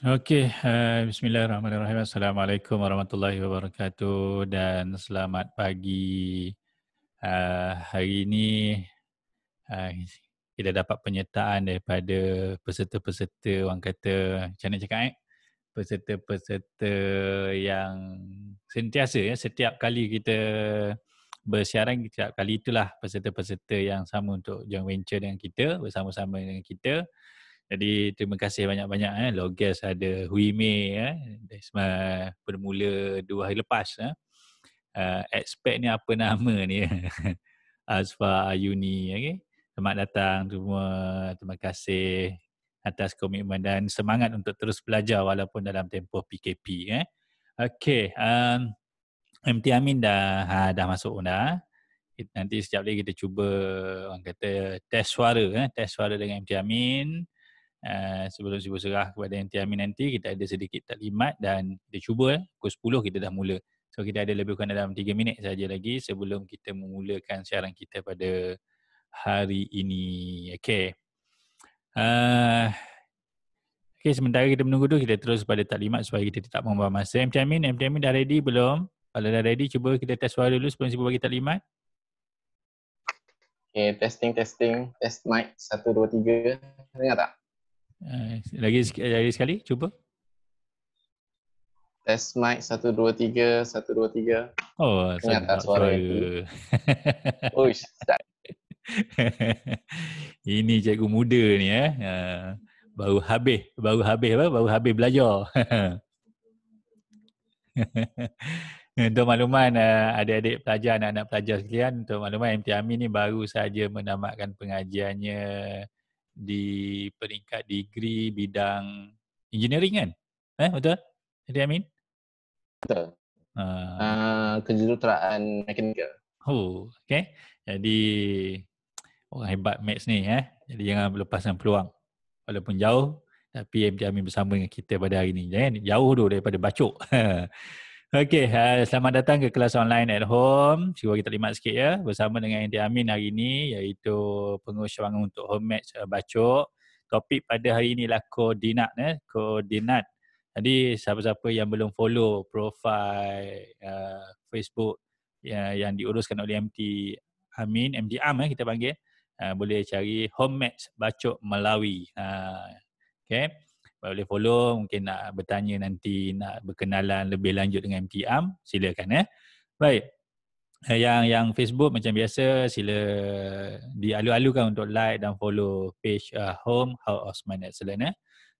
Okey, uh, bismillahirrahmanirrahim. Assalamualaikum warahmatullahi wabarakatuh dan selamat pagi. Uh, hari ini uh, kita dapat penyertaan daripada peserta-peserta orang kata, macam mana cakap eh? Peserta-peserta yang sentiasa ya, setiap kali kita bersiaran, setiap kali itulah peserta-peserta yang sama untuk joint venture dengan kita, bersama-sama dengan kita. Jadi terima kasih banyak-banyak eh Logis ada Hui Mei eh bermula dua hari lepas eh. Uh, expect ni apa nama ni Azfa Ayuni okay? Selamat datang semua Terima kasih atas komitmen dan semangat untuk terus belajar walaupun dalam tempoh PKP eh. Okey. um, MT Amin dah, ha, dah masuk pun dah eh. Nanti sekejap lagi kita cuba orang kata test suara eh. Test suara dengan MT Amin Eh, sebelum subuh serah kepada Enti Amin nanti kita ada sedikit taklimat dan kita cuba eh. pukul 10 kita dah mula. So kita ada lebih kurang dalam 3 minit saja lagi sebelum kita memulakan siaran kita pada hari ini. Okay. Uh, eh, okay, sementara kita menunggu dulu kita terus pada taklimat supaya kita tetap membawa masa. MT Amin, MT Amin dah ready belum? Kalau dah ready, cuba kita test suara dulu sebelum sibuk bagi taklimat. Okay, testing, testing. Test mic. Satu, dua, tiga. Dengar tak? Eh, lagi, lagi sekali, cuba. Test mic, satu, dua, tiga, satu, dua, tiga. Oh, sedap suara. suara. Uish, sedap. Ini cikgu muda ni eh. Uh, baru habis, baru habis apa? Baru habis belajar. untuk makluman uh, adik-adik pelajar, anak-anak pelajar sekalian, untuk makluman MT Amin ni baru saja menamatkan pengajiannya di peringkat degree bidang engineering kan? Eh betul? Jadi Amin? Betul. Uh. Uh, kejuruteraan mekanikal. Oh, okay. Jadi orang oh, hebat Max ni eh. Jadi jangan lepaskan peluang. Walaupun jauh, tapi MT Amin bersama dengan kita pada hari ni. Jangan eh. jauh tu daripada bacok. Okay, uh, eh, selamat datang ke kelas online at home. Cuba kita lima sikit ya bersama dengan Inti Amin hari ini iaitu pengurus cabang untuk home match uh, Bacok. Topik pada hari ini ialah koordinat eh? koordinat. Jadi siapa-siapa yang belum follow profil uh, eh, Facebook ya, yang diuruskan oleh MT Amin, MT Am eh, kita panggil, uh, boleh cari home match Bacok Malawi. Uh, ha, okay boleh follow, mungkin nak bertanya nanti, nak berkenalan lebih lanjut dengan MTM, silakan eh. Baik. Eh, yang yang Facebook macam biasa sila dialu-alukan untuk like dan follow page uh, Home How Osman Selena. eh.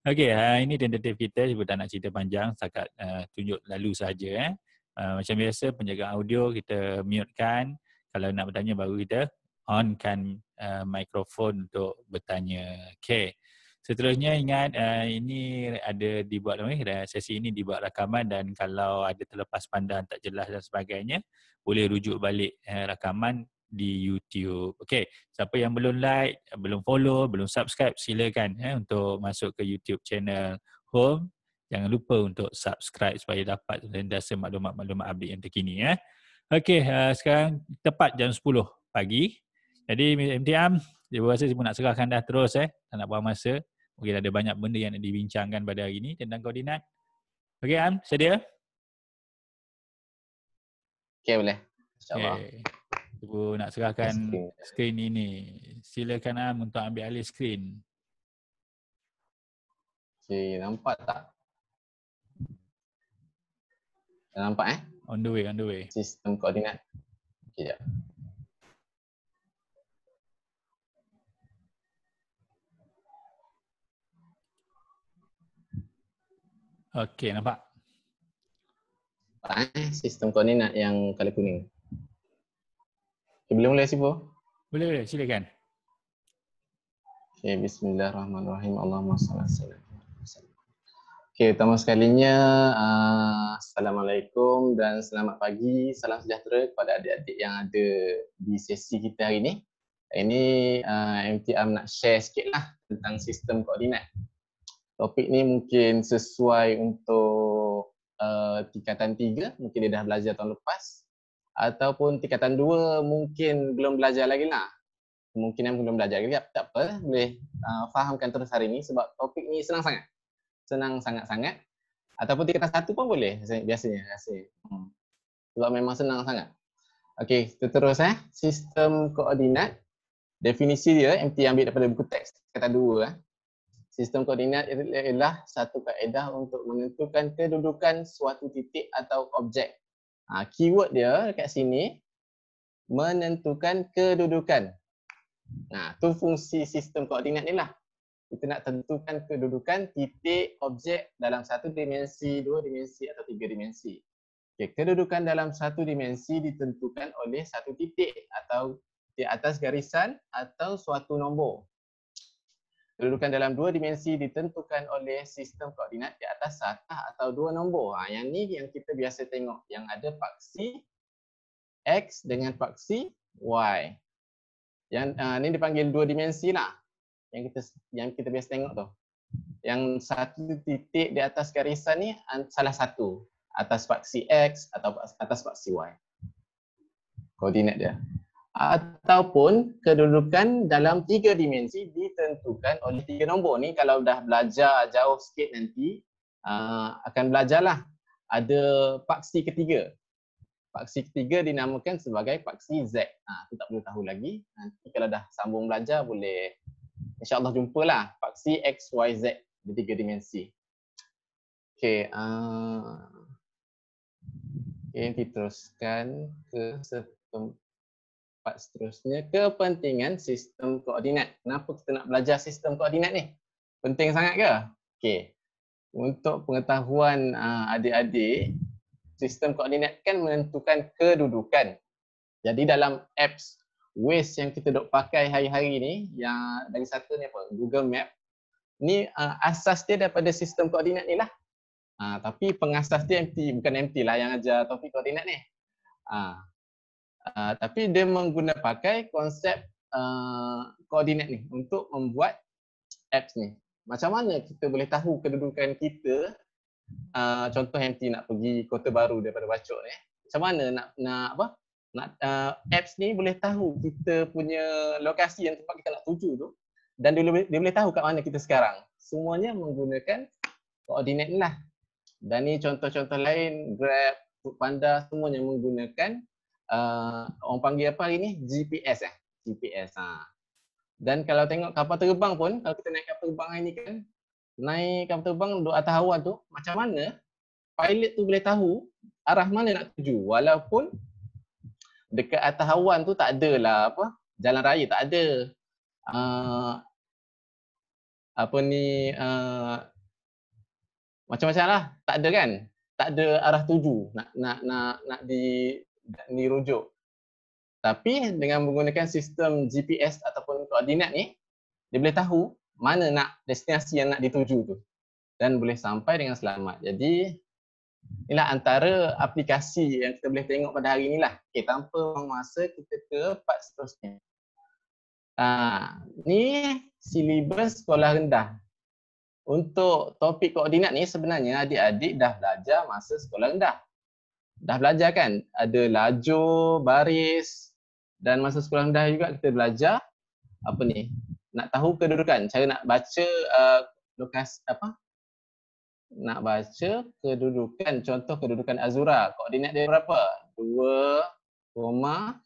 Okey, ha, ini tentatif kita sebab tak nak cerita panjang, setakat uh, tunjuk lalu saja eh. Uh, macam biasa penjaga audio kita mutekan. Kalau nak bertanya baru kita onkan uh, mikrofon untuk bertanya. Okey. Seterusnya ingat uh, ini ada dibuat lagi dan eh, sesi ini dibuat rakaman dan kalau ada terlepas pandang tak jelas dan sebagainya boleh rujuk balik uh, rakaman di YouTube. Okey, siapa yang belum like, belum follow, belum subscribe silakan eh, untuk masuk ke YouTube channel Home. Jangan lupa untuk subscribe supaya dapat rendasa maklumat-maklumat update yang terkini. Eh. Okey, uh, sekarang tepat jam 10 pagi. Jadi MTM, terima kasih saya nak serahkan dah terus eh. Tak nak buang masa. Okey, ada banyak benda yang nak dibincangkan pada hari ini tentang koordinat. Okay, Am, sedia? Okay, boleh. InsyaAllah. Okay. nak serahkan skrin ini. Silakan Am untuk ambil alih skrin. Okey, nampak tak? Dah nampak eh? On the way, on the way. Sistem koordinat. Okey, jap. Okey, nampak. Nampak eh, sistem kau ni nak yang color kuning. Okay, eh, boleh mula sifu? Boleh, boleh. Silakan. Okay, bismillahirrahmanirrahim. Allahumma salam salam. Okay, pertama sekalinya, uh, Assalamualaikum dan selamat pagi. Salam sejahtera kepada adik-adik yang ada di sesi kita hari ini. Hari ini, uh, ah, MTR nak share sikit lah tentang sistem koordinat topik ni mungkin sesuai untuk uh, tingkatan tiga, mungkin dia dah belajar tahun lepas ataupun tingkatan dua mungkin belum belajar lagi lah mungkin yang belum belajar lagi tak apa boleh uh, fahamkan terus hari ni sebab topik ni senang sangat senang sangat-sangat ataupun tingkatan satu pun boleh biasanya rasa hmm. sebab memang senang sangat Okey, kita terus eh. Sistem koordinat. Definisi dia, MT ambil daripada buku teks. Kata dua eh. Sistem koordinat ialah satu kaedah untuk menentukan kedudukan suatu titik atau objek. Ha, keyword dia dekat sini, menentukan kedudukan. Nah, ha, tu fungsi sistem koordinat ni lah. Kita nak tentukan kedudukan titik objek dalam satu dimensi, dua dimensi atau tiga dimensi. Okay, kedudukan dalam satu dimensi ditentukan oleh satu titik atau di atas garisan atau suatu nombor kedudukan dalam dua dimensi ditentukan oleh sistem koordinat di atas satah atau dua nombor. Ha, yang ni yang kita biasa tengok yang ada paksi X dengan paksi Y. Yang uh, ni dipanggil dua dimensi lah. Yang kita yang kita biasa tengok tu. Yang satu titik di atas garisan ni salah satu atas paksi X atau atas paksi Y. Koordinat dia ataupun kedudukan dalam tiga dimensi ditentukan oleh tiga nombor ni kalau dah belajar jauh sikit nanti uh, akan belajarlah ada paksi ketiga paksi ketiga dinamakan sebagai paksi Z ha, kita tak perlu tahu lagi nanti kalau dah sambung belajar boleh insyaAllah jumpalah paksi X, Y, Z di tiga dimensi Okay, uh, okay, nanti teruskan ke tempat seterusnya kepentingan sistem koordinat. Kenapa kita nak belajar sistem koordinat ni? Penting sangat ke? Okey. Untuk pengetahuan ah, adik-adik, sistem koordinat kan menentukan kedudukan. Jadi dalam apps Waze yang kita dok pakai hari-hari ni, yang dari satu ni apa? Google Map. Ni ah, asas dia daripada sistem koordinat ni lah. Ah, tapi pengasas dia MT, bukan MT lah yang ajar topik koordinat ni. Ah, tapi dia menggunakan konsep koordinat ah, uh, ni untuk membuat apps ni. Macam mana kita boleh tahu kedudukan kita uh, contoh MT nak pergi kota baru daripada Bacok ni. Eh? Macam mana nak, nak apa? Nak, uh, apps ni boleh tahu kita punya lokasi yang tempat kita nak tuju tu dan dia boleh, dia boleh tahu kat mana kita sekarang. Semuanya menggunakan koordinat ni lah. Dan ni contoh-contoh lain Grab, Foodpanda semuanya menggunakan uh, orang panggil apa hari ni? GPS eh. GPS. Ha. Dan kalau tengok kapal terbang pun, kalau kita naik kapal terbang hari ni kan, naik kapal terbang di atas awan tu, macam mana pilot tu boleh tahu arah mana nak tuju walaupun dekat atas awan tu tak adalah apa jalan raya tak ada uh, apa ni uh, macam-macam lah tak ada kan tak ada arah tuju nak nak nak nak di dirujuk. Tapi dengan menggunakan sistem GPS ataupun koordinat ni, dia boleh tahu mana nak destinasi yang nak dituju tu dan boleh sampai dengan selamat. Jadi inilah antara aplikasi yang kita boleh tengok pada hari lah. Okey, tanpa masa kita ke part seterusnya. Ha, ni silibus sekolah rendah. Untuk topik koordinat ni sebenarnya adik-adik dah belajar masa sekolah rendah dah belajar kan ada laju, baris dan masa sekolah rendah juga kita belajar apa ni nak tahu kedudukan cara nak baca uh, lokasi apa nak baca kedudukan contoh kedudukan azura koordinat dia berapa 2 koma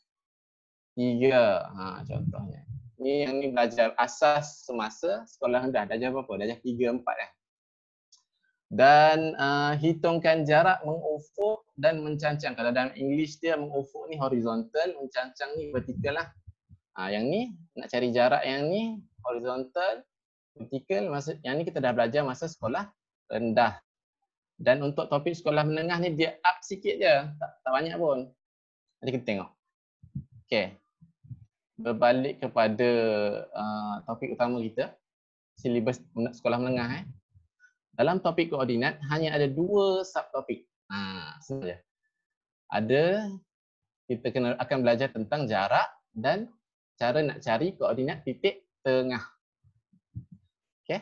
3 ha contohnya ni yang ni belajar asas semasa sekolah rendah belajar dah belajar 3 4 eh dan uh, hitungkan jarak mengufuk dan mencancang. Kalau dalam English dia mengufuk ni horizontal, mencancang ni vertikal lah. Uh, yang ni nak cari jarak yang ni horizontal, vertikal. Maksud, yang ni kita dah belajar masa sekolah rendah. Dan untuk topik sekolah menengah ni dia up sikit je. Tak, tak banyak pun. Nanti kita tengok. Okay. Berbalik kepada uh, topik utama kita. Silibus sekolah menengah eh dalam topik koordinat hanya ada dua subtopik. Ha, saja. Ada kita kena akan belajar tentang jarak dan cara nak cari koordinat titik tengah. Okey.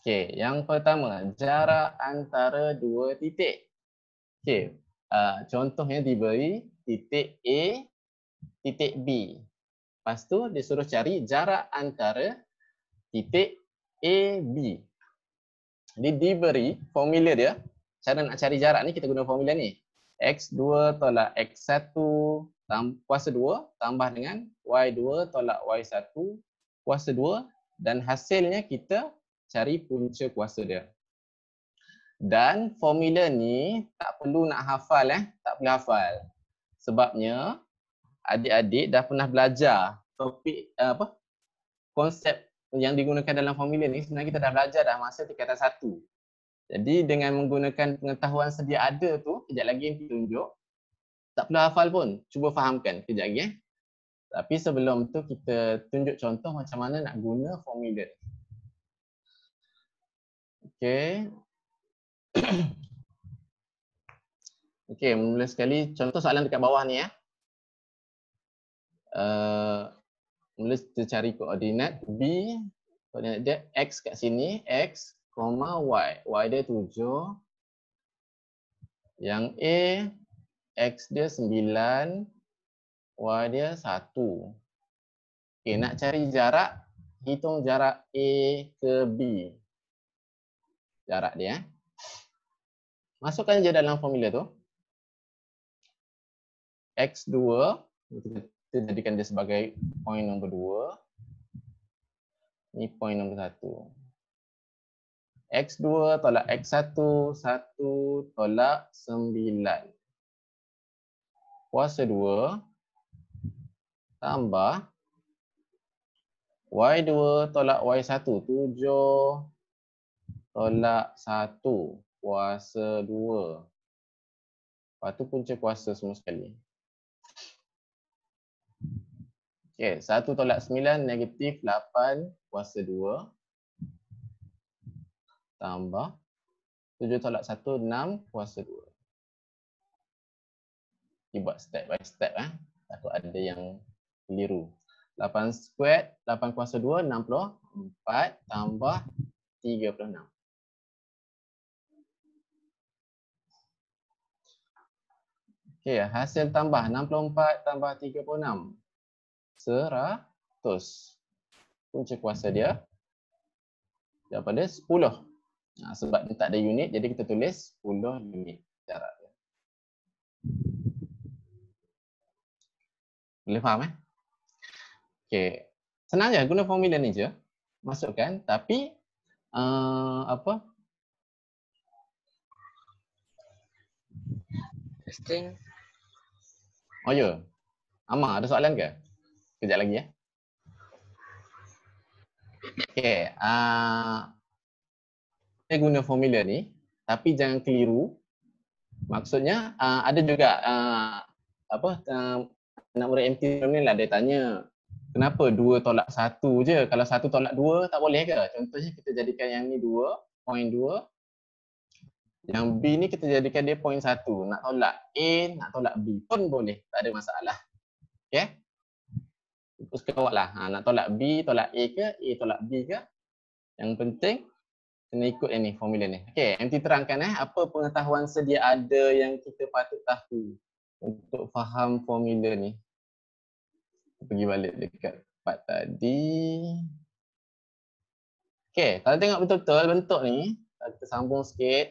Okey, yang pertama jarak antara dua titik. Okey, uh, contohnya diberi titik A, titik B. Lepas tu disuruh cari jarak antara titik A, B. Dia diberi formula dia. Cara nak cari jarak ni kita guna formula ni. X2 tolak X1 kuasa 2 tambah dengan Y2 tolak Y1 kuasa 2 dan hasilnya kita cari punca kuasa dia. Dan formula ni tak perlu nak hafal eh. Tak perlu hafal. Sebabnya adik-adik dah pernah belajar topik uh, apa konsep yang digunakan dalam formula ni sebenarnya kita dah belajar dah masa tingkatan satu. Jadi dengan menggunakan pengetahuan sedia ada tu, kejap lagi yang tunjuk. Tak perlu hafal pun, cuba fahamkan kejap lagi eh. Tapi sebelum tu kita tunjuk contoh macam mana nak guna formula. Okay. okay, mula sekali contoh soalan dekat bawah ni eh. Uh, mula kita cari koordinat B koordinat dia X kat sini X koma Y Y dia 7 yang A X dia 9 Y dia 1 okay, nak cari jarak hitung jarak A ke B jarak dia eh. masukkan je dalam formula tu X2 kita kita jadikan dia sebagai point nombor dua. Ini point nombor satu. X2 tolak X1, satu tolak sembilan. Kuasa dua tambah Y2 tolak Y1, tujuh tolak satu kuasa dua. Lepas tu punca kuasa semua sekali. Okey, 1 tolak 9 negatif 8 kuasa 2 tambah 7 tolak 1 6 kuasa 2. Dibuat step by step eh. Takut ada yang keliru. 8 squared, 8 kuasa 2, 64 tambah 36. Okey, hasil tambah 64 tambah 36 seratus. Punca kuasa dia jawapan dia sepuluh. Nah, ha, sebab dia tak ada unit, jadi kita tulis sepuluh unit jarak Boleh faham eh? Okay. Senang je, guna formula ni je. Masukkan, tapi uh, apa? Testing. Oh ya. Yeah. Amar, ada soalan ke? kejap lagi ya. Okay, uh, ah, saya guna formula ni, tapi jangan keliru. Maksudnya uh, ada juga uh, apa uh, nak murid MT ni lah dia tanya kenapa dua tolak satu je kalau satu tolak dua tak boleh ke? Contohnya kita jadikan yang ni dua, point dua. Yang B ni kita jadikan dia point satu. Nak tolak A, nak tolak B pun boleh. Tak ada masalah. Okay suka awak lah. Ha, nak tolak B, tolak A ke, A tolak B ke. Yang penting, kena ikut ini formula ni. Okay, MT terangkan eh, apa pengetahuan sedia ada yang kita patut tahu untuk faham formula ni. Pergi balik dekat part tadi. Okay, kalau tengok betul-betul bentuk ni, kita sambung sikit.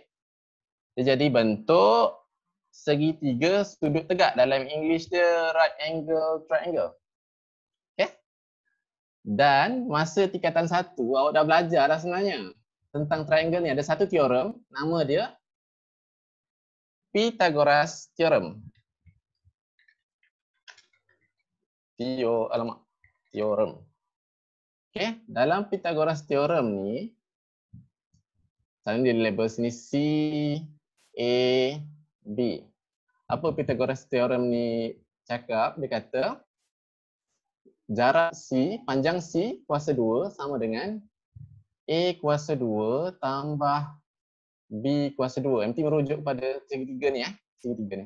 Dia jadi bentuk segitiga sudut tegak dalam English dia right angle triangle. Dan masa tingkatan satu, awak dah belajar dah sebenarnya tentang triangle ni. Ada satu teorem, nama dia Pythagoras Theorem. Teo, alamak, teorem. Okay, dalam Pythagoras Theorem ni, sekarang dia label sini C, A, B. Apa Pythagoras Theorem ni cakap? Dia kata, jarak C, panjang C kuasa 2 sama dengan A kuasa 2 tambah B kuasa 2. MT merujuk pada segitiga ni. Eh? Ya. Segitiga ni.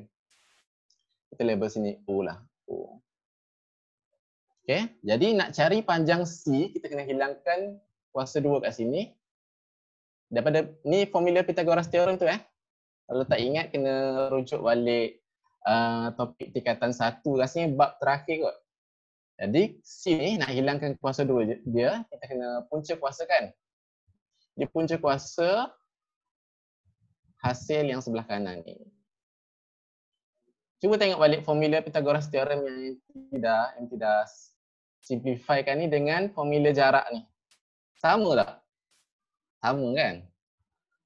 Kita label sini O lah. O. Okay. Jadi nak cari panjang C, kita kena hilangkan kuasa 2 kat sini. Daripada ni formula Pythagoras Theorem tu eh. Kalau tak ingat kena rujuk balik uh, topik tingkatan 1. Rasanya bab terakhir kot. Jadi C ni nak hilangkan kuasa 2 dia, kita kena punca kuasa kan? Dia punca kuasa hasil yang sebelah kanan ni. Cuba tengok balik formula Pythagoras Theorem yang tidak yang tidak simplify kan ni dengan formula jarak ni. Sama tak? Sama kan?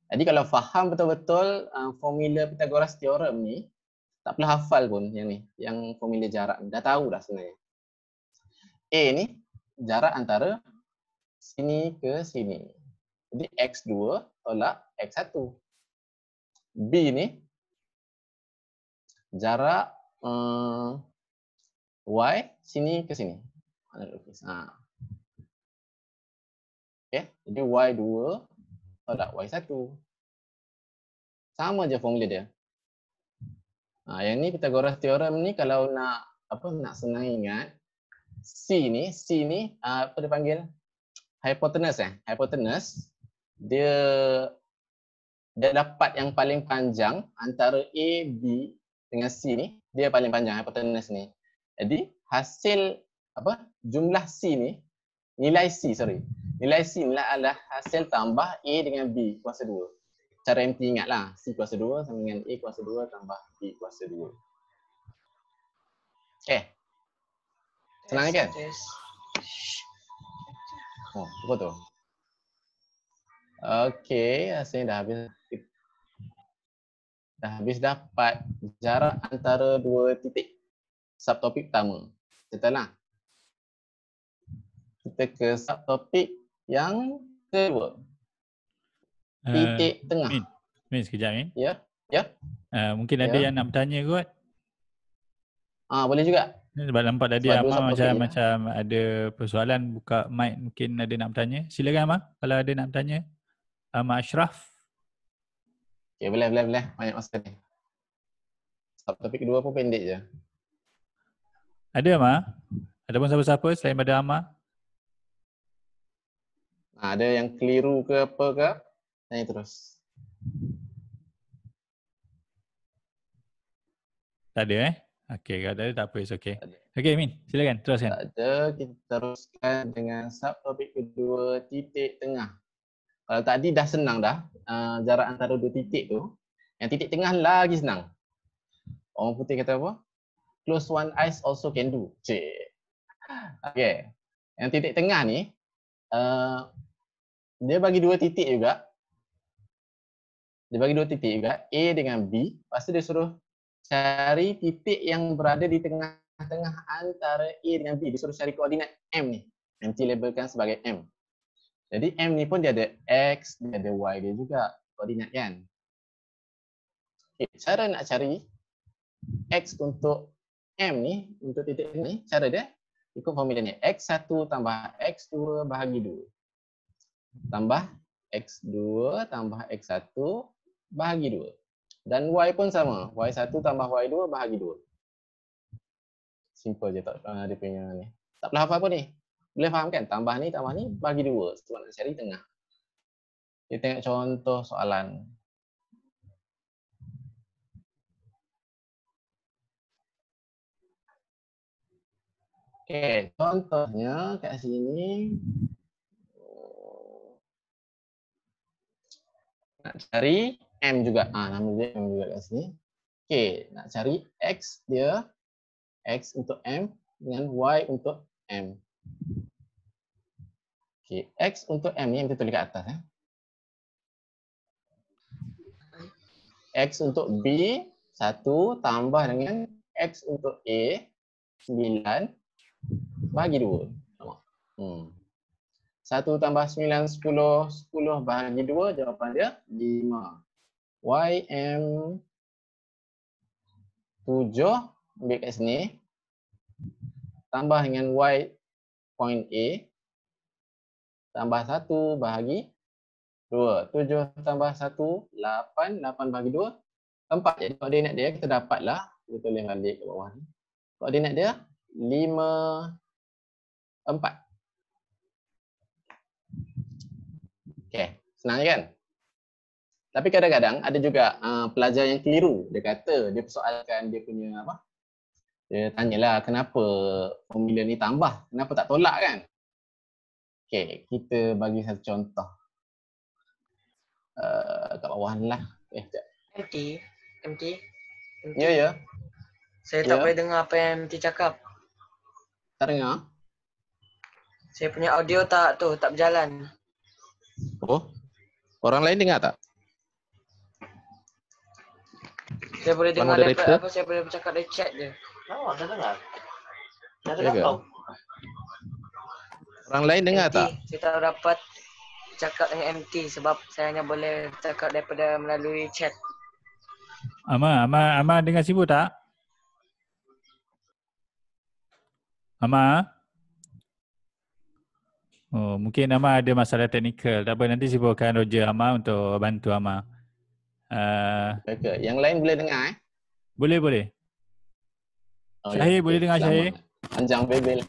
Jadi kalau faham betul-betul uh, formula Pythagoras Theorem ni, tak perlu hafal pun yang ni, yang formula jarak ni. Dah tahu dah sebenarnya. A ni jarak antara sini ke sini. Jadi X2 tolak X1. B ni jarak um, Y sini ke sini. Ha. Okay. Jadi Y2 tolak Y1. Sama je formula dia. Ha, yang ni Pythagoras Theorem ni kalau nak apa nak senang ingat C ni, C ni ah, apa dia panggil? Hypotenuse eh? Hypotenuse dia dia dapat yang paling panjang antara A, B dengan C ni, dia paling panjang hypotenuse ni. Jadi hasil apa? Jumlah C ni, nilai C sorry. Nilai C ni adalah hasil tambah A dengan B kuasa 2. Cara MT ingatlah, C kuasa 2 sama dengan A kuasa 2 tambah B kuasa 2. Okay. Senang yes, kan? Oh, apa tu? Okey, rasanya dah habis. Dah habis dapat jarak antara dua titik. Subtopik pertama. Setelah. Kita ke subtopik yang kedua. Eh, titik uh, tengah. Min, min sekejap ni. Ya, ya. Eh? Ya. Yeah. Ya. Yeah. Uh, mungkin ada ya. yang nak bertanya kot. Ah, boleh juga. Sebab nampak tadi Sebab Amar macam, ya. macam ada persoalan buka mic mungkin ada nak bertanya. Silakan Amar kalau ada nak bertanya. Amar Ashraf. Okay ya, boleh boleh boleh. Banyak masa ni. Topik kedua pun pendek je. Ada Amar? Ada pun siapa-siapa selain pada Amar? Ah, ada yang keliru ke apa ke? Tanya terus. Tak ada eh? Okay, kalau tak ada tak apa, it's okay. Okay, Min, silakan teruskan. Tak ada, kita teruskan dengan subtopik kedua, titik tengah. Kalau tadi dah senang dah, uh, jarak antara dua titik tu, yang titik tengah lagi senang. Orang putih kata apa? Close one eyes also can do. Cik. Okay, yang titik tengah ni, uh, dia bagi dua titik juga. Dia bagi dua titik juga, A dengan B. Lepas tu dia suruh cari titik yang berada di tengah-tengah antara A dengan B. suruh cari koordinat M ni. Nanti labelkan sebagai M. Jadi M ni pun dia ada X, dia ada Y dia juga. Koordinat kan? Okay, cara nak cari X untuk M ni, untuk titik ni, cara dia ikut formula ni. X1 tambah X2 bahagi 2. Tambah X2 tambah X1 bahagi 2. Dan Y pun sama. Y1 tambah Y2 bahagi 2. Simple je tak uh, dia punya ni. Tak perlu hafal apa ni. Boleh faham kan? Tambah ni, tambah ni, bahagi 2. Sebab nak cari tengah. Kita tengok contoh soalan. Okay, contohnya kat sini nak cari M juga. Ah, nama dia M juga kat sini. Okey, nak cari X dia. X untuk M dengan Y untuk M. Okey, X untuk M ni yang kita tulis kat atas. Eh. X untuk B, 1 tambah dengan X untuk A, 9 bagi 2. Hmm. 1 tambah 9, 10. 10 bahagi 2, jawapan dia 5. YM tujuh ambil kat sini tambah dengan Y point A tambah satu bahagi dua tujuh tambah satu lapan lapan bahagi dua empat jadi kalau dia nak dia kita dapatlah kita tulis balik ke bawah ni koordinat dia lima empat Okay, senang kan? Tapi kadang-kadang ada juga uh, pelajar yang keliru. Dia kata, dia persoalkan dia punya apa? Dia tanyalah kenapa formula ni tambah? Kenapa tak tolak kan? Okay, kita bagi satu contoh. Uh, kat bawah ni lah. Eh, sekejap. MT. MT. Ya, ya. Yeah, yeah. Saya tak ya. boleh dengar apa yang MT cakap. Tak dengar? Saya punya audio tak tu, tak berjalan. Oh? Orang lain dengar tak? Saya boleh dengar dekat apa saya boleh bercakap dekat chat je. Lawa, oh, dah dengar. Dah dengar kau. Orang lain dengar MT. tak? Saya tak dapat cakap dengan MT sebab saya hanya boleh cakap daripada melalui chat. Ama, Ama, Ama dengar sibuk tak? Ama? Oh, mungkin Ama ada masalah teknikal. Tak apa, nanti sibukkan Roger Ama untuk bantu Ama. Uh, yang lain boleh dengar eh? Boleh, boleh. Oh, Syahir okay. Ya. boleh dengar Syahir? Panjang bebel.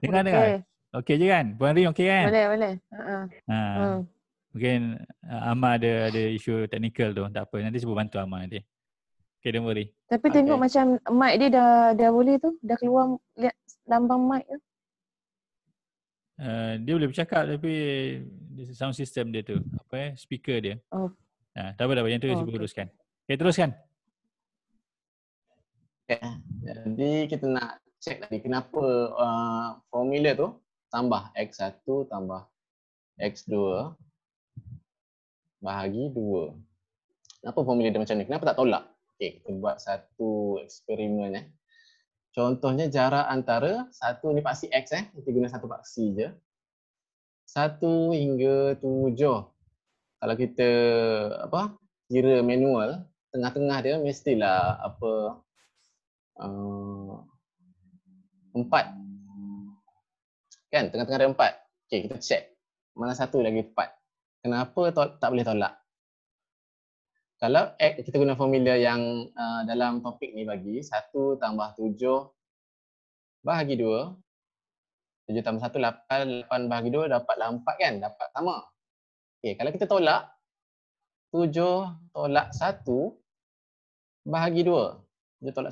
dengar, okay. dengar. Okey je kan? Puan Rin okey kan? Boleh, boleh. Uh-huh. Uh. Mungkin uh, Amar ada ada isu teknikal tu. Tak apa, nanti cuba bantu Amar nanti. Okay, don't worry. Tapi okay. tengok macam mic dia dah dah boleh tu. Dah keluar lihat lambang mic tu. Uh, dia boleh bercakap tapi sound system dia tu apa eh speaker dia oh Ha, tak apa, tak apa. Yang tu oh, cuba okay. uruskan. Okay, teruskan. Okay. Eh, jadi kita nak cek tadi kenapa uh, formula tu tambah X1 tambah X2 bahagi 2. Kenapa formula dia macam ni? Kenapa tak tolak? Okay, kita buat satu eksperimen eh. Contohnya jarak antara satu ni paksi X eh. Kita guna satu paksi je. Satu hingga tujuh kalau kita apa kira manual tengah-tengah dia mestilah apa uh, empat kan tengah-tengah dia empat okey kita check mana satu lagi empat. kenapa to- tak boleh tolak kalau X, kita guna formula yang uh, dalam topik ni bagi 1 tambah 7 bahagi 2 7 tambah 1, 8, 8 bahagi 2 dapatlah 4 kan? Dapat sama. Okey, kalau kita tolak 7 tolak 1 bahagi 2. 7 tolak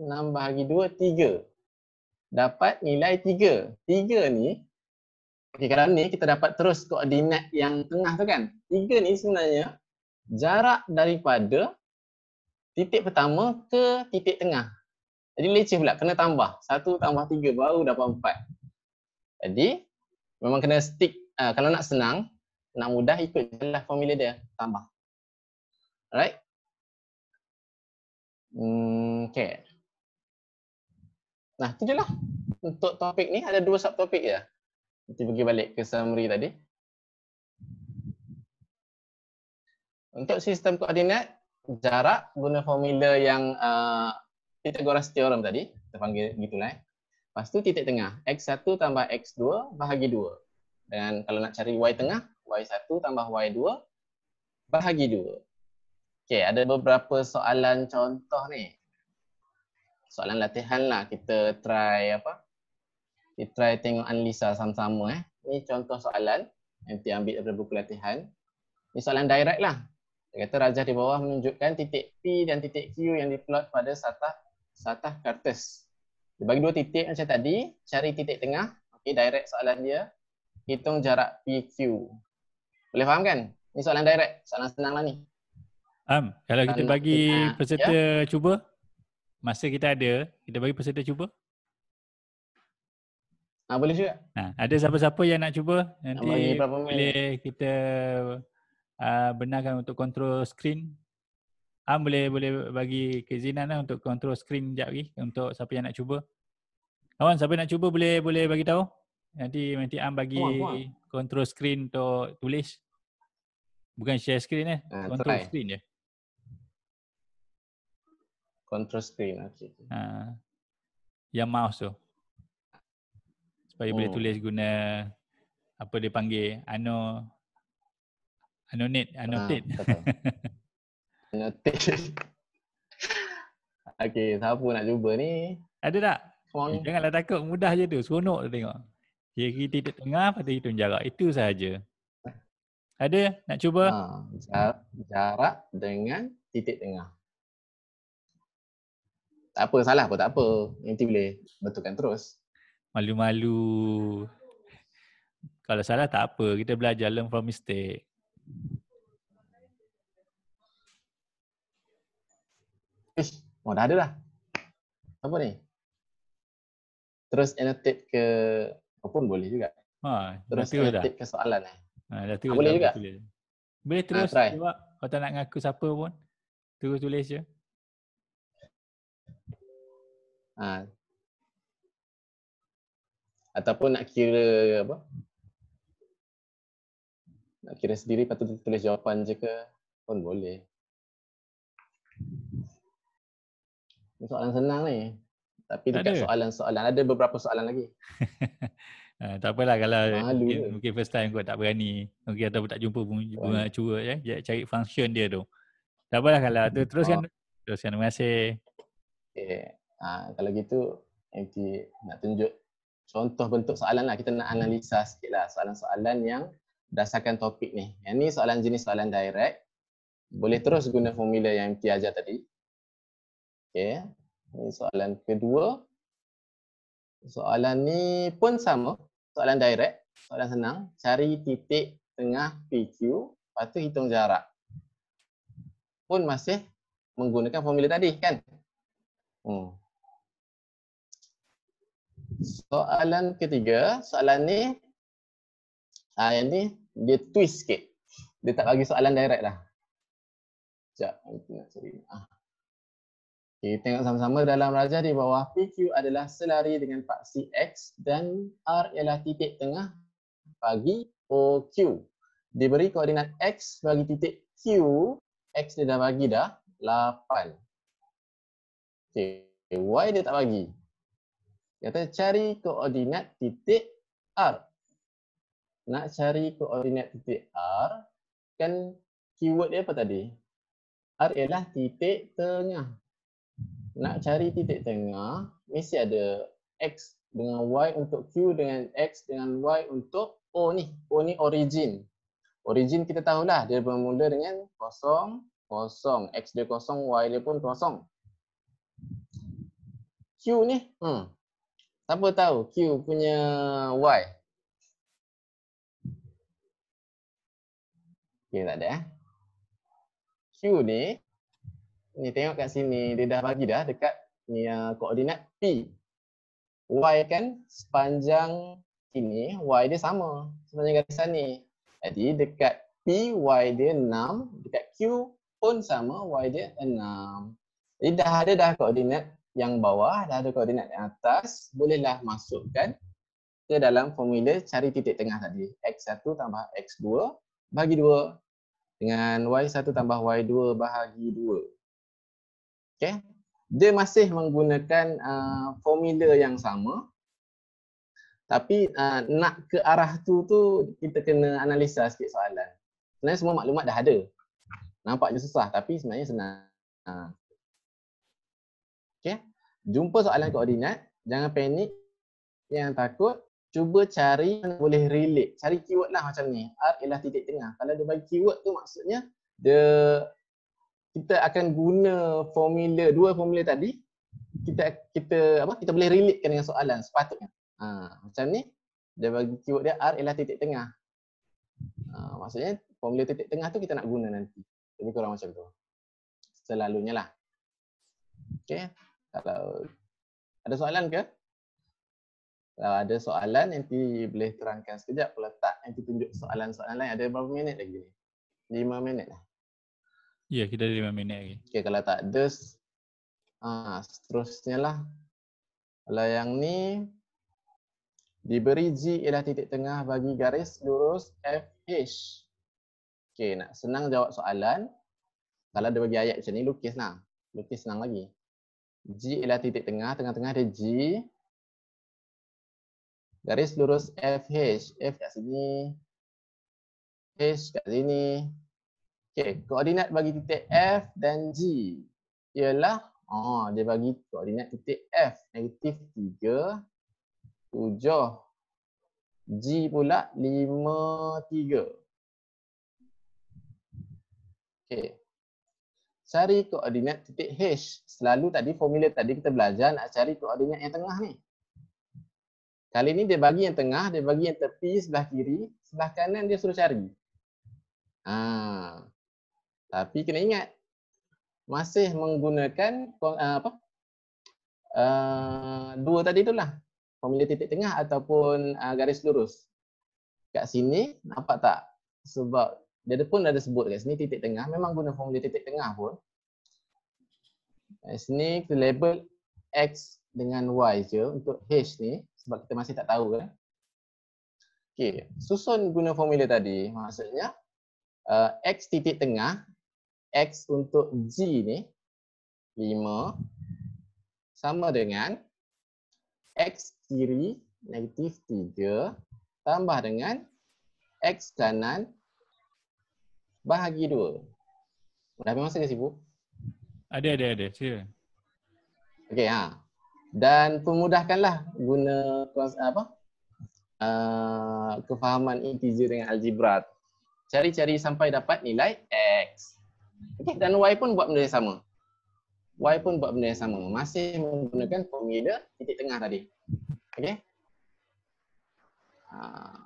1 6, 6 bahagi 2 3. Dapat nilai 3. 3 ni Okey, kalau ni kita dapat terus koordinat yang tengah tu kan. 3 ni sebenarnya jarak daripada titik pertama ke titik tengah. Jadi leceh pula kena tambah. 1 tambah 3 baru dapat 4. Jadi memang kena stick uh, kalau nak senang nak mudah ikut je lah formula dia tambah. Alright. Hmm, okay. Nah, tu je lah. Untuk topik ni ada dua subtopik je. Nanti pergi balik ke summary tadi. Untuk sistem koordinat, jarak guna formula yang uh, Pythagoras Theorem tadi. Kita panggil gitulah. Eh. Lepas tu titik tengah. X1 tambah X2 bahagi 2. Dan kalau nak cari Y tengah, Y1 tambah Y2 bahagi 2. Okey, ada beberapa soalan contoh ni. Soalan latihan lah. Kita try apa? Kita try tengok analisa sama-sama eh. Ni contoh soalan. Nanti ambil daripada buku latihan. Ni soalan direct lah. Dia kata rajah di bawah menunjukkan titik P dan titik Q yang diplot pada satah satah kartes. Dia bagi dua titik macam tadi. Cari titik tengah. Okey, direct soalan dia. Hitung jarak PQ. Boleh faham kan? Ini soalan direct, soalan senang senanglah ni. Am, um, kalau kita bagi ha, peserta ya? cuba masa kita ada, kita bagi peserta cuba. Ha, boleh juga. Ha, ada siapa-siapa yang nak cuba? Nanti boleh minit. kita uh, benarkan untuk control screen. Am boleh boleh bagi keizinan lah untuk control screen jap lagi untuk siapa yang nak cuba. Kawan siapa nak cuba boleh boleh bagi tahu. Nanti nanti Am bagi puan, control screen untuk tulis. Bukan share screen eh. Ha, control try. screen je. Control screen. Okay. Ah, ha. Ah. Yang mouse tu. Supaya hmm. boleh oh. tulis guna apa dia panggil. Ano. net. Anotate. Ha, Anotate. okay. Siapa nak cuba ni? Ada tak? Eh, janganlah takut. Mudah je tu. Seronok tu tengok. Kiri titik tengah pada hitung jarak. Itu sahaja. Ada? Nak cuba? Ha, ah, jarak, dengan titik tengah. Tak apa, salah pun tak apa. Nanti boleh betulkan terus. Malu-malu. Kalau salah tak apa. Kita belajar learn from mistake. Ish, oh dah ada dah. Apa ni? Terus annotate ke apa pun boleh juga. Ha, terus annotate ke soalan eh. Ha, dah terus ah, boleh juga. Tulis. Boleh ah, terus ha, sebab kalau tak nak ngaku siapa pun terus tulis je. Ha. Ataupun nak kira apa? Nak kira sendiri patut tulis jawapan je ke pun boleh. soalan senang ni. Tapi dekat ada. soalan-soalan ada beberapa soalan lagi. Uh, tak apalah kalau mungkin, mungkin first time kau tak berani mungkin okay, atau tak jumpa bunga, bunga cua ya cari function dia tu tak apalah kalau tu hmm, teruskan oh. teruskan terima kasih okay. ha, kalau gitu MT nak tunjuk contoh bentuk soalan lah kita nak analisa sikit lah soalan-soalan yang dasarkan topik ni yang ni soalan jenis soalan direct boleh terus guna formula yang MT ajar tadi okay. ini soalan kedua Soalan ni pun sama soalan direct, soalan senang, cari titik tengah PQ, lepas tu hitung jarak. Pun masih menggunakan formula tadi kan? Hmm. Soalan ketiga, soalan ni ah yang ni dia twist sikit. Dia tak bagi soalan direct lah. Sekejap, nak cari. Ah. Okay, tengok sama-sama dalam rajah di bawah PQ adalah selari dengan paksi X dan R ialah titik tengah bagi OQ. Diberi koordinat X bagi titik Q, X dia dah bagi dah 8. Okay, Y dia tak bagi. Kata cari koordinat titik R. Nak cari koordinat titik R, kan keyword dia apa tadi? R ialah titik tengah nak cari titik tengah mesti ada x dengan y untuk q dengan x dengan y untuk o ni o ni origin origin kita tahulah dia bermula dengan kosong kosong x dia kosong y dia pun kosong q ni hmm siapa tahu q punya y Okay, tak ada eh. Q ni ni tengok kat sini dia dah bagi dah dekat ni uh, koordinat P. Y kan sepanjang ini Y dia sama sepanjang garisan ni. Jadi dekat P Y dia 6, dekat Q pun sama Y dia 6. Jadi dah ada dah koordinat yang bawah, dah ada koordinat yang atas, bolehlah masukkan ke dalam formula cari titik tengah tadi. X1 tambah X2 bagi 2 dengan Y1 tambah Y2 bahagi 2 okay. dia masih menggunakan uh, formula yang sama tapi uh, nak ke arah tu tu kita kena analisa sikit soalan sebenarnya semua maklumat dah ada nampak je susah tapi sebenarnya senang ah. okay. jumpa soalan koordinat jangan panik yang takut cuba cari yang boleh relate cari keyword lah macam ni r ialah titik tengah kalau dia bagi keyword tu maksudnya dia kita akan guna formula dua formula tadi kita kita apa kita boleh relatekan dengan soalan sepatutnya ha, macam ni dia bagi keyword dia R ialah titik tengah ha, maksudnya formula titik tengah tu kita nak guna nanti lebih kurang macam tu selalunya lah okay. kalau ada soalan ke? kalau ada soalan nanti boleh terangkan sekejap letak nanti tunjuk soalan-soalan lain ada berapa minit lagi ni? 5 minit lah Ya, yeah, kita ada 5 minit lagi. Okay, kalau tak ada, ah, seterusnya lah. Kalau yang ni, diberi G ialah titik tengah bagi garis lurus FH. Okay, nak senang jawab soalan. Kalau dia bagi ayat macam ni, lukis lah. Lukis senang lagi. G ialah titik tengah. Tengah-tengah ada G. Garis lurus FH. F kat sini. H kat sini. Okey, koordinat bagi titik F dan G ialah ah oh, dia bagi koordinat titik F negatif 3 7 G pula 5 3. Okey. Cari koordinat titik H. Selalu tadi formula tadi kita belajar nak cari koordinat yang tengah ni. Kali ni dia bagi yang tengah, dia bagi yang tepi sebelah kiri, sebelah kanan dia suruh cari. Ah. Tapi kena ingat masih menggunakan ah, apa? Uh, dua tadi itulah. Pemilih titik tengah ataupun uh, garis lurus. Kat sini nampak tak? Sebab dia pun ada sebut kat sini titik tengah memang guna formula titik tengah pun. Kat sini kita label x dengan y je untuk h ni sebab kita masih tak tahu kan. Okey, susun guna formula tadi maksudnya uh, x titik tengah X untuk z ni 5 sama dengan X kiri negatif 3 tambah dengan X kanan bahagi 2. Dah ambil masa ke sibuk? Ada, ada, ada. Sila. Okey, ha. Dan pemudahkanlah guna apa? Uh, kefahaman integer dengan algebra. Cari-cari sampai dapat nilai X. Okay, dan Y pun buat benda yang sama. Y pun buat benda yang sama. Masih menggunakan formula titik tengah tadi. Okay. Ha, ah,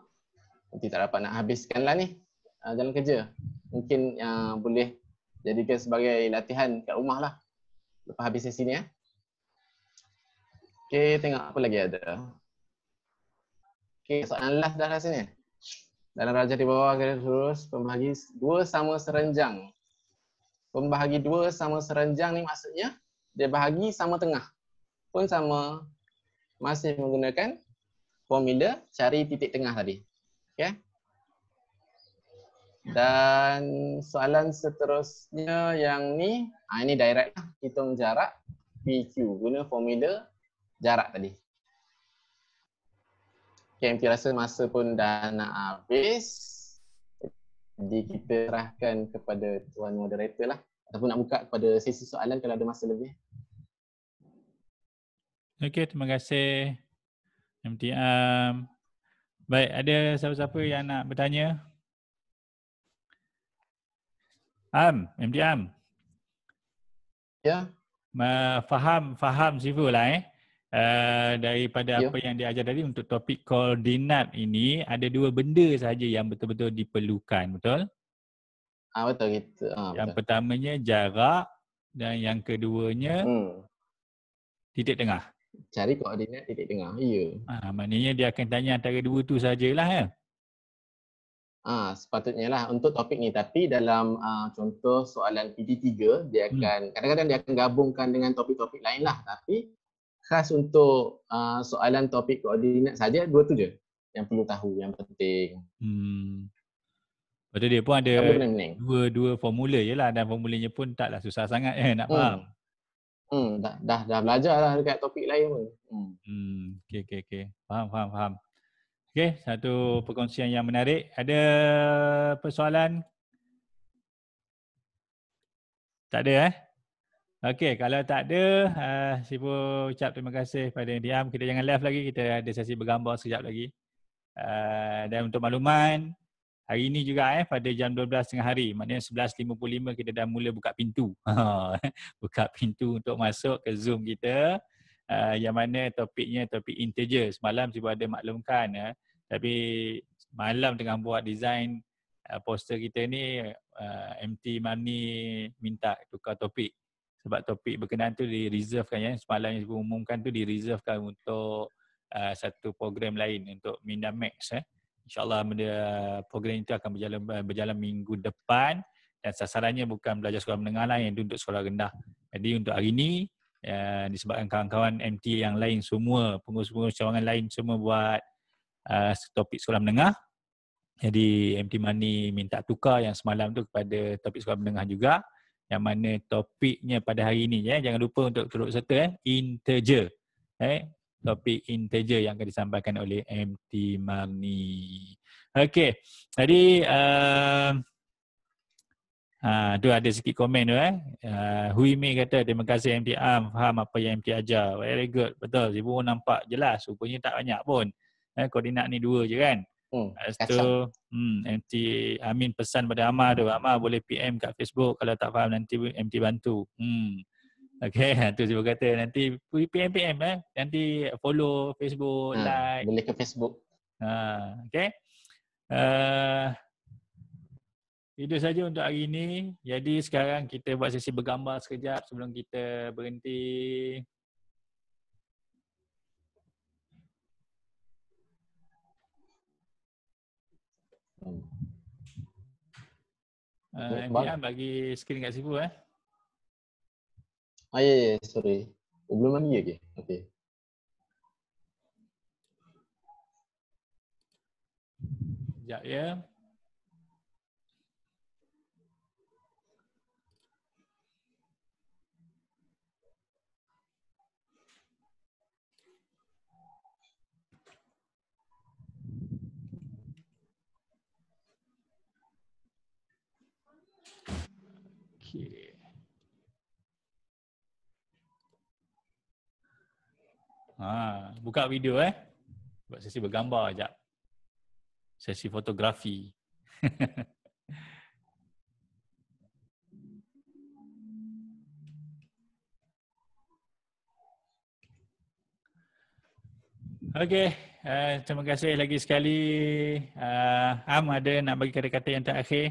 nanti tak dapat nak habiskanlah ni uh, ah, dalam kerja. Mungkin uh, boleh jadikan sebagai latihan kat rumah lah. Lepas habis sesi ni. Eh. Okay, tengok apa lagi ada. Okay, soalan last dah rasa lah ni. Dalam rajah di bawah garis lurus pembagi dua sama serenjang Pembahagi dua sama serenjang ni maksudnya dia bahagi sama tengah. Pun sama masih menggunakan formula cari titik tengah tadi. Okay. Dan soalan seterusnya yang ni, ah, ini direct lah. Hitung jarak PQ guna formula jarak tadi. Okay, MP rasa masa pun dah nak habis. Jadi kita serahkan kepada Tuan Moderator lah ataupun nak buka kepada sesi soalan kalau ada masa lebih. Okey, terima kasih MTM. Baik, ada siapa-siapa yang nak bertanya? Am, MTM. Ya. Yeah. Faham, faham sifu lah eh uh, daripada yeah. apa yang diajar tadi untuk topik koordinat ini ada dua benda saja yang betul-betul diperlukan betul ah betul gitu ah, yang pertamanya jarak dan yang keduanya hmm. titik tengah cari koordinat titik tengah ya yeah. Ha, ah maknanya dia akan tanya antara dua tu sajalah ya Ah, sepatutnya lah untuk topik ni tapi dalam uh, contoh soalan pd 3 dia hmm. akan hmm. kadang-kadang dia akan gabungkan dengan topik-topik lain lah tapi khas untuk uh, soalan topik koordinat saja dua tu je yang perlu tahu yang penting. Hmm. Pada dia pun ada dua dua formula jelah dan formulanya pun taklah susah sangat eh nak hmm. faham. Hmm, dah, dah dah belajar lah dekat topik lain pun. Hmm. Hmm, okey okey okey. Faham faham faham. Okey, satu perkongsian yang menarik. Ada persoalan? Tak ada eh? Okay, kalau tak ada, uh, eh, Sibu ucap terima kasih pada yang diam. Kita jangan live lagi, kita ada sesi bergambar sekejap lagi. Uh, dan untuk makluman, hari ini juga eh, pada jam 12.30 hari, maknanya 11.55 kita dah mula buka pintu. buka pintu untuk masuk ke Zoom kita. Uh, yang mana topiknya topik integer. Semalam Sibu ada maklumkan. Eh. Tapi malam tengah buat desain uh, poster kita ni, uh, MT Mani minta tukar topik sebab topik berkenaan tu di-reservekan ya. Semalam yang diumumkan tu di-reservekan reserve untuk uh, satu program lain untuk Minda Max eh. InsyaAllah benda, uh, program itu akan berjalan uh, berjalan minggu depan dan sasarannya bukan belajar sekolah menengah lah yang untuk sekolah rendah. Jadi untuk hari ini uh, disebabkan kawan-kawan MT yang lain semua, pengurus-pengurus cawangan lain semua buat uh, topik sekolah menengah. Jadi MT Mani minta tukar yang semalam tu kepada topik sekolah menengah juga yang mana topiknya pada hari ini ya. Jangan lupa untuk turut serta eh integer. Eh topik integer yang akan disampaikan oleh MT Marni. Okey. Tadi a uh, uh, tu ada sikit komen tu eh. Uh, Huimi kata terima kasih MT Am faham apa yang MT ajar. Very good. Betul. Sibu nampak jelas. Rupanya tak banyak pun. Eh, koordinat ni dua je kan. Hmm. Lepas tu, hmm, MT Amin pesan pada Amar tu. Amar boleh PM kat Facebook kalau tak faham nanti MT bantu. Hmm. Okay, tu siapa kata nanti PM-PM eh. Nanti follow Facebook, hmm. like. Boleh ke Facebook. Ha, okay. Uh, eh, itu saja untuk hari ini. Jadi sekarang kita buat sesi bergambar sekejap sebelum kita berhenti. Uh, hmm. MBA eh, bagi screen kat sifu eh. Ah, ya, ya, sorry. Oh, belum lagi okay. okay. ya. Ha, buka video eh. Buat sesi bergambar sekejap. Sesi fotografi. Okay, uh, terima kasih lagi sekali. Uh, Am ada nak bagi kata-kata yang terakhir?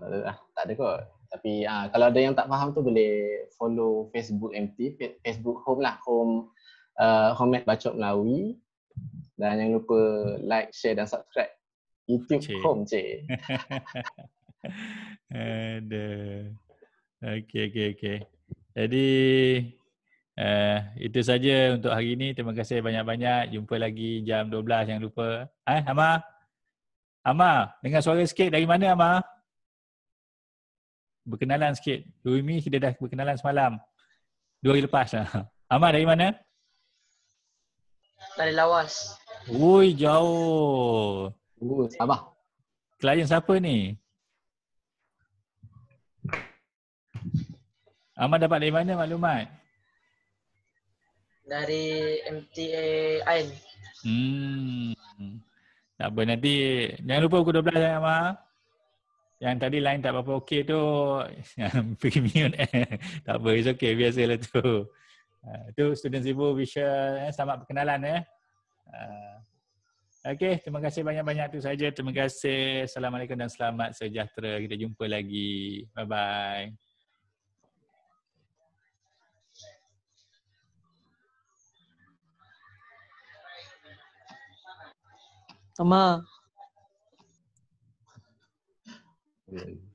Tak ada lah, tak ada kot. Tapi ha, kalau ada yang tak faham tu boleh follow Facebook MT, Facebook Home lah, Home uh, Home at Bacok Melawi. Dan jangan lupa like, share dan subscribe YouTube cik. Home je. Ade okey okey okey Jadi Uh, itu saja untuk hari ini. Terima kasih banyak-banyak. Jumpa lagi jam 12. yang lupa. Eh, Amar? Amar, dengar suara sikit. Dari mana, Amar? berkenalan sikit. Rumi kita dah berkenalan semalam. Dua hari lepas lah. Ahmad dari mana? Dari Lawas. Woi jauh. Uh, Abah. Klien siapa ni? Ahmad dapat dari mana maklumat? Dari MTA Ain. Hmm. Tak apa nanti. Jangan lupa pukul 12 ya Ahmad yang tadi lain tak apa-apa okey tu premium mute eh, tak apa okey biasa biasalah tu itu ah, uh, student Zibu Bisha eh, selamat perkenalan eh. Uh, okay, terima kasih banyak-banyak tu saja. Terima kasih. Assalamualaikum dan selamat sejahtera. Kita jumpa lagi. Bye-bye. Tama. Yeah.